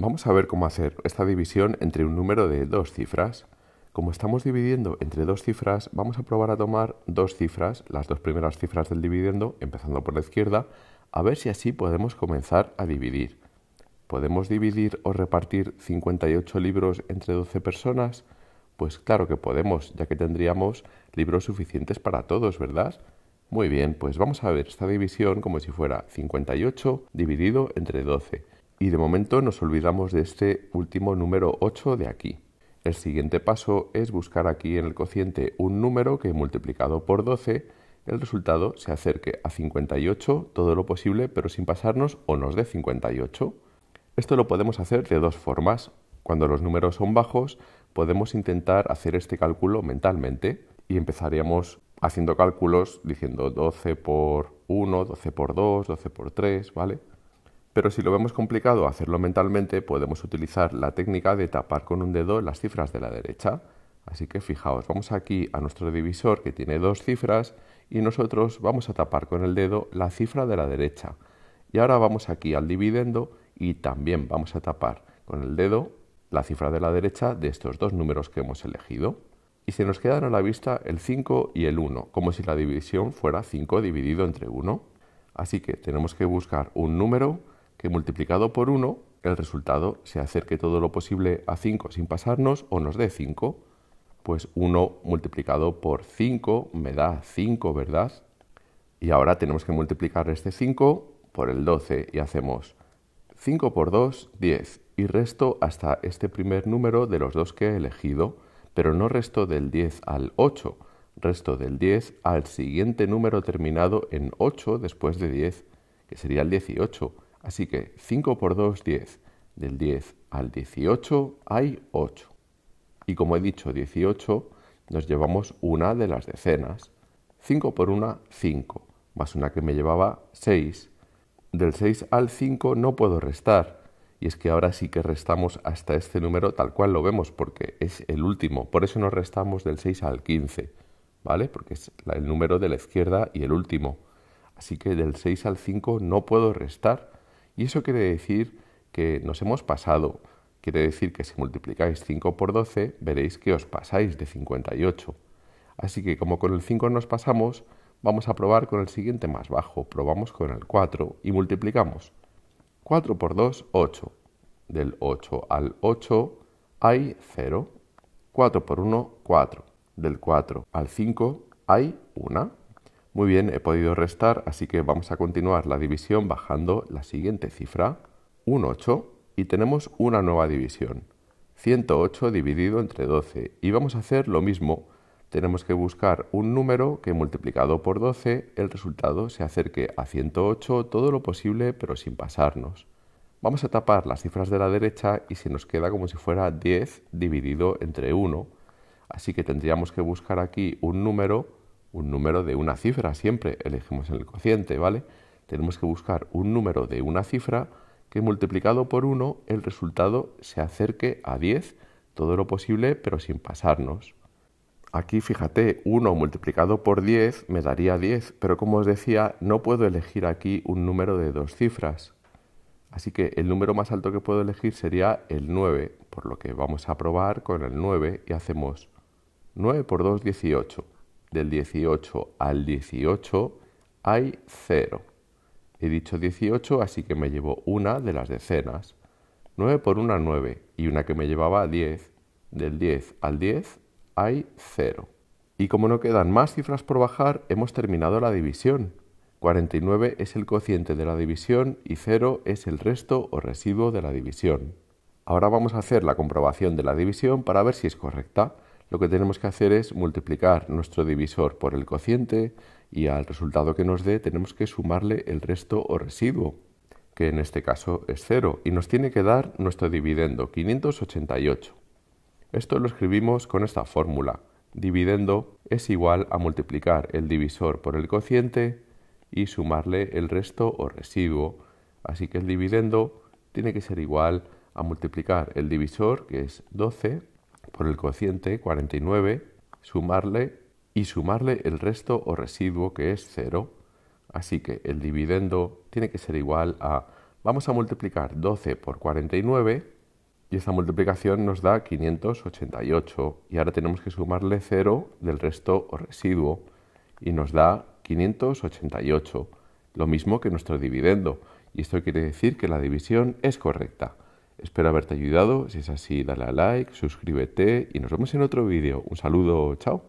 Vamos a ver cómo hacer esta división entre un número de dos cifras. Como estamos dividiendo entre dos cifras, vamos a probar a tomar dos cifras, las dos primeras cifras del dividendo, empezando por la izquierda, a ver si así podemos comenzar a dividir. ¿Podemos dividir o repartir 58 libros entre 12 personas? Pues claro que podemos, ya que tendríamos libros suficientes para todos, ¿verdad? Muy bien, pues vamos a ver esta división como si fuera 58 dividido entre 12. Y de momento nos olvidamos de este último número 8 de aquí. El siguiente paso es buscar aquí en el cociente un número que multiplicado por 12 el resultado se acerque a 58 todo lo posible pero sin pasarnos o nos dé 58. Esto lo podemos hacer de dos formas. Cuando los números son bajos podemos intentar hacer este cálculo mentalmente y empezaríamos haciendo cálculos diciendo 12 por 1, 12 por 2, 12 por 3, ¿vale? Pero si lo vemos complicado hacerlo mentalmente, podemos utilizar la técnica de tapar con un dedo las cifras de la derecha. Así que fijaos, vamos aquí a nuestro divisor que tiene dos cifras y nosotros vamos a tapar con el dedo la cifra de la derecha. Y ahora vamos aquí al dividendo y también vamos a tapar con el dedo la cifra de la derecha de estos dos números que hemos elegido. Y se nos quedan a la vista el 5 y el 1, como si la división fuera 5 dividido entre 1. Así que tenemos que buscar un número que multiplicado por 1 el resultado se acerque todo lo posible a 5 sin pasarnos o nos dé 5. Pues 1 multiplicado por 5 me da 5, ¿verdad? Y ahora tenemos que multiplicar este 5 por el 12 y hacemos 5 por 2, 10. Y resto hasta este primer número de los dos que he elegido, pero no resto del 10 al 8, resto del 10 al siguiente número terminado en 8 después de 10, que sería el 18 Así que 5 por 2, 10. Del 10 al 18 hay 8. Y como he dicho, 18 nos llevamos una de las decenas. 5 por 1, 5. Más una que me llevaba 6. Del 6 al 5 no puedo restar. Y es que ahora sí que restamos hasta este número tal cual lo vemos, porque es el último. Por eso nos restamos del 6 al 15, ¿vale? Porque es el número de la izquierda y el último. Así que del 6 al 5 no puedo restar y eso quiere decir que nos hemos pasado. Quiere decir que si multiplicáis 5 por 12, veréis que os pasáis de 58. Así que como con el 5 nos pasamos, vamos a probar con el siguiente más bajo. Probamos con el 4 y multiplicamos. 4 por 2, 8. Del 8 al 8 hay 0. 4 por 1, 4. Del 4 al 5 hay 1. Muy bien, he podido restar, así que vamos a continuar la división bajando la siguiente cifra, un 8, y tenemos una nueva división, 108 dividido entre 12. Y vamos a hacer lo mismo, tenemos que buscar un número que multiplicado por 12 el resultado se acerque a 108 todo lo posible pero sin pasarnos. Vamos a tapar las cifras de la derecha y se nos queda como si fuera 10 dividido entre 1, así que tendríamos que buscar aquí un número un número de una cifra, siempre elegimos el cociente, ¿vale? Tenemos que buscar un número de una cifra que multiplicado por 1 el resultado se acerque a 10, todo lo posible pero sin pasarnos. Aquí fíjate, 1 multiplicado por 10 me daría 10, pero como os decía, no puedo elegir aquí un número de dos cifras. Así que el número más alto que puedo elegir sería el 9, por lo que vamos a probar con el 9 y hacemos 9 por 2, 18 del 18 al 18 hay 0. He dicho 18, así que me llevo una de las decenas. 9 por 1, 9. Y una que me llevaba 10. Del 10 al 10 hay 0. Y como no quedan más cifras por bajar, hemos terminado la división. 49 es el cociente de la división y 0 es el resto o residuo de la división. Ahora vamos a hacer la comprobación de la división para ver si es correcta lo que tenemos que hacer es multiplicar nuestro divisor por el cociente y al resultado que nos dé tenemos que sumarle el resto o residuo, que en este caso es cero, y nos tiene que dar nuestro dividendo, 588. Esto lo escribimos con esta fórmula. Dividendo es igual a multiplicar el divisor por el cociente y sumarle el resto o residuo. Así que el dividendo tiene que ser igual a multiplicar el divisor, que es 12, por el cociente 49, sumarle y sumarle el resto o residuo que es 0. Así que el dividendo tiene que ser igual a, vamos a multiplicar 12 por 49 y esta multiplicación nos da 588 y ahora tenemos que sumarle 0 del resto o residuo y nos da 588, lo mismo que nuestro dividendo y esto quiere decir que la división es correcta. Espero haberte ayudado. Si es así, dale a like, suscríbete y nos vemos en otro vídeo. Un saludo, chao.